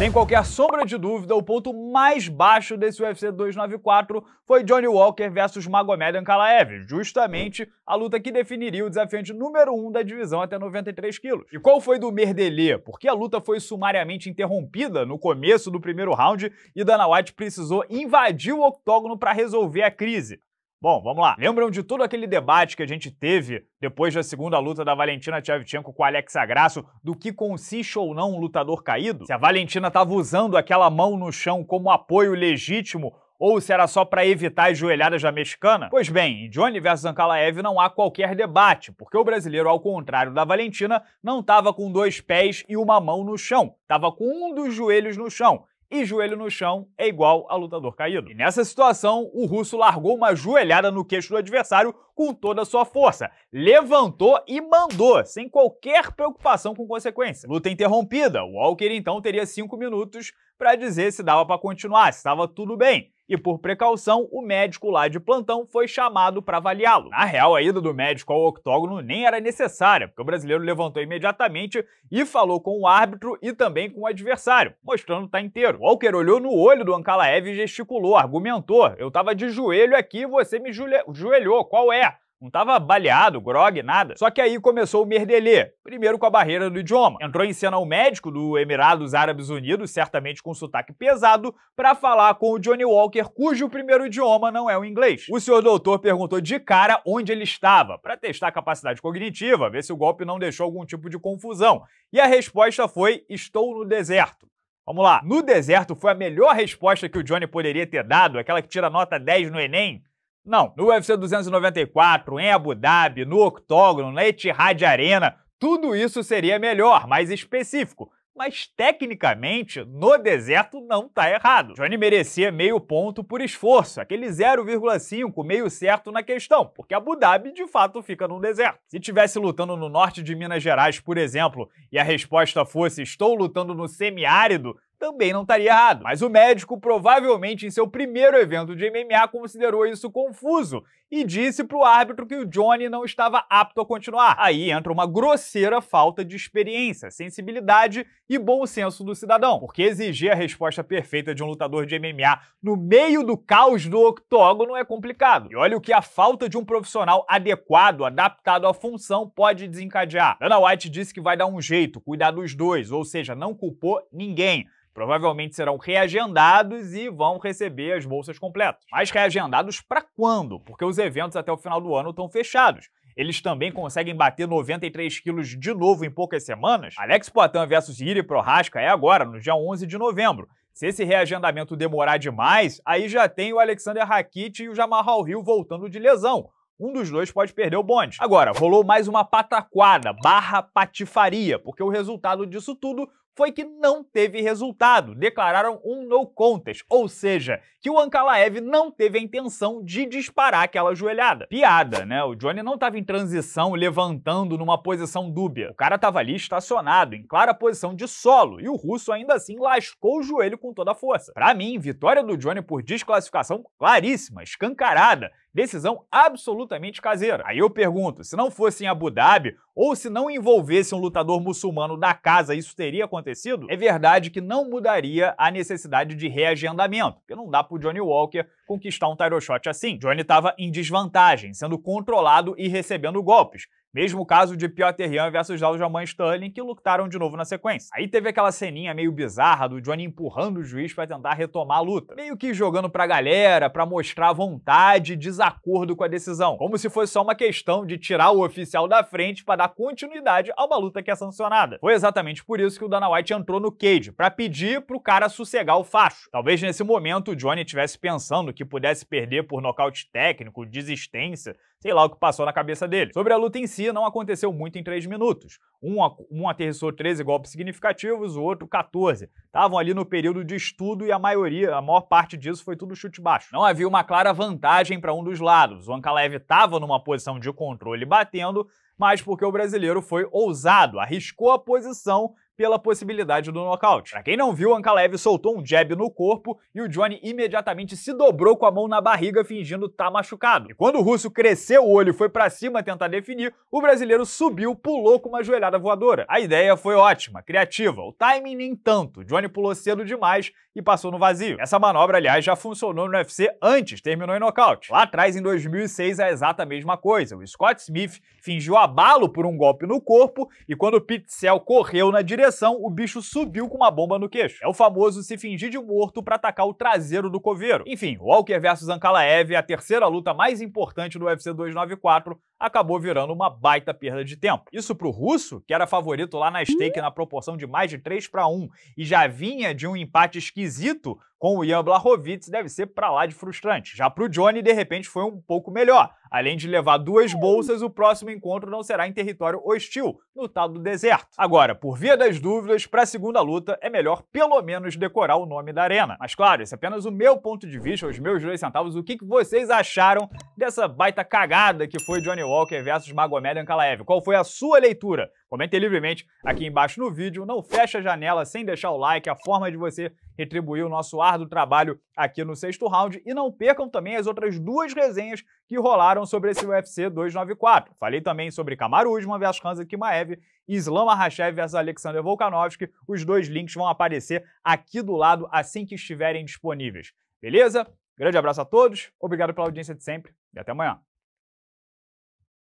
Sem qualquer sombra de dúvida, o ponto mais baixo desse UFC 294 foi Johnny Walker versus Magomed Ankalaev, justamente a luta que definiria o desafiante número 1 um da divisão até 93 quilos. E qual foi do Merdelê? Porque a luta foi sumariamente interrompida no começo do primeiro round e Dana White precisou invadir o octógono para resolver a crise. Bom, vamos lá. Lembram de todo aquele debate que a gente teve depois da segunda luta da Valentina Tchevchenko com a Alexa Grasso do que consiste ou não um lutador caído? Se a Valentina estava usando aquela mão no chão como apoio legítimo ou se era só para evitar as joelhadas da mexicana? Pois bem, em Johnny versus Ankalaev não há qualquer debate, porque o brasileiro, ao contrário da Valentina, não estava com dois pés e uma mão no chão, estava com um dos joelhos no chão e joelho no chão é igual a lutador caído. E nessa situação, o russo largou uma joelhada no queixo do adversário com toda a sua força, levantou e mandou, sem qualquer preocupação com consequência. Luta interrompida, o Walker então teria cinco minutos para dizer se dava para continuar, se estava tudo bem e, por precaução, o médico lá de plantão foi chamado para avaliá-lo. Na real, a ida do médico ao octógono nem era necessária, porque o brasileiro levantou imediatamente e falou com o árbitro e também com o adversário, mostrando estar tá inteiro. Walker olhou no olho do Ancalaev e gesticulou, argumentou: Eu tava de joelho aqui e você me joelhou, qual é? Não tava baleado, grog, nada. Só que aí começou o merdelê, primeiro com a barreira do idioma. Entrou em cena o um médico do Emirados Árabes Unidos, certamente com sotaque pesado, para falar com o Johnny Walker, cujo primeiro idioma não é o inglês. O senhor doutor perguntou de cara onde ele estava, para testar a capacidade cognitiva, ver se o golpe não deixou algum tipo de confusão. E a resposta foi: estou no deserto. Vamos lá. No deserto foi a melhor resposta que o Johnny poderia ter dado, aquela que tira nota 10 no Enem, não, no UFC 294, em Abu Dhabi, no octógono, na Etihad Arena, tudo isso seria melhor, mais específico. Mas tecnicamente, no deserto não tá errado. Johnny merecia meio ponto por esforço, aquele 0,5 meio certo na questão, porque Abu Dhabi de fato fica num deserto. Se tivesse lutando no norte de Minas Gerais, por exemplo, e a resposta fosse estou lutando no semiárido, também não estaria errado. Mas o médico, provavelmente em seu primeiro evento de MMA, considerou isso confuso e disse para o árbitro que o Johnny não estava apto a continuar. Aí entra uma grosseira falta de experiência, sensibilidade e bom senso do cidadão, porque exigir a resposta perfeita de um lutador de MMA no meio do caos do octógono é complicado. E olha o que a falta de um profissional adequado, adaptado à função, pode desencadear. Dana White disse que vai dar um jeito, cuidar dos dois, ou seja, não culpou ninguém provavelmente serão reagendados e vão receber as bolsas completas. Mas reagendados para quando? Porque os eventos até o final do ano estão fechados. Eles também conseguem bater 93 quilos de novo em poucas semanas? Alex Poitin versus Iri Prohaska é agora, no dia 11 de novembro. Se esse reagendamento demorar demais, aí já tem o Alexander Rakit e o Jamal Hill voltando de lesão. Um dos dois pode perder o bonde. Agora, rolou mais uma pataquada, barra patifaria, porque o resultado disso tudo foi que não teve resultado, declararam um no contest, ou seja, que o Ankalaev não teve a intenção de disparar aquela joelhada. Piada, né? O Johnny não estava em transição, levantando numa posição dúbia. O cara estava ali estacionado, em clara posição de solo, e o russo ainda assim lascou o joelho com toda a força. Para mim, vitória do Johnny por desclassificação claríssima, escancarada, Decisão absolutamente caseira. Aí eu pergunto, se não fosse em Abu Dhabi ou se não envolvesse um lutador muçulmano da casa, isso teria acontecido? É verdade que não mudaria a necessidade de reagendamento, porque não dá pro Johnny Walker conquistar um title shot assim. Johnny estava em desvantagem, sendo controlado e recebendo golpes. Mesmo caso de Piotr Jan versus Aljamain Sterling, que lutaram de novo na sequência. Aí teve aquela ceninha meio bizarra do Johnny empurrando o juiz para tentar retomar a luta. Meio que jogando pra galera, pra mostrar vontade e desacordo com a decisão. Como se fosse só uma questão de tirar o oficial da frente para dar continuidade a uma luta que é sancionada. Foi exatamente por isso que o Dana White entrou no cage, para pedir pro cara sossegar o facho. Talvez nesse momento o Johnny estivesse pensando que pudesse perder por nocaute técnico, desistência, Sei lá o que passou na cabeça dele. Sobre a luta em si, não aconteceu muito em 3 minutos. Um, um aterrissou 13 golpes significativos, o outro 14. Estavam ali no período de estudo e a maioria, a maior parte disso foi tudo chute baixo. Não havia uma clara vantagem para um dos lados. O Ankalev estava numa posição de controle batendo, mas porque o brasileiro foi ousado, arriscou a posição pela possibilidade do nocaute. Pra quem não viu, Ankalaev soltou um jab no corpo e o Johnny imediatamente se dobrou com a mão na barriga fingindo estar tá machucado. E quando o russo cresceu o olho e foi para cima tentar definir, o brasileiro subiu, pulou com uma joelhada voadora. A ideia foi ótima, criativa, o timing nem tanto. Johnny pulou cedo demais e passou no vazio. Essa manobra, aliás, já funcionou no UFC antes, terminou em nocaute. Lá atrás, em 2006, a é exata mesma coisa. O Scott Smith fingiu abalo por um golpe no corpo e quando o Pete correu na direção direção, o bicho subiu com uma bomba no queixo. É o famoso se fingir de morto para atacar o traseiro do coveiro. Enfim, Walker versus Ankalaev, a terceira luta mais importante do UFC 294, acabou virando uma baita perda de tempo. Isso pro russo, que era favorito lá na stake na proporção de mais de 3 para 1 e já vinha de um empate esquisito com o Jan Blachowicz, deve ser para lá de frustrante. Já pro Johnny, de repente, foi um pouco melhor Além de levar duas hum. bolsas, o próximo encontro não será em território hostil, no tal do deserto. Agora, por via das dúvidas, para a segunda luta é melhor pelo menos decorar o nome da arena. Mas claro, esse é apenas o meu ponto de vista, os meus dois centavos, o que, que vocês acharam dessa baita cagada que foi Johnny Walker versus Magomed Ankalaev? Qual foi a sua leitura? Comente livremente aqui embaixo no vídeo. Não fecha a janela sem deixar o like, a forma de você retribuir o nosso árduo trabalho aqui no sexto round. E não percam também as outras duas resenhas que rolaram sobre esse UFC 294. Falei também sobre Kamaru Usman versus Hansa Kimaev e Islam Arrashev versus Alexander Volkanovski. Os dois links vão aparecer aqui do lado assim que estiverem disponíveis. Beleza? Grande abraço a todos, obrigado pela audiência de sempre e até amanhã.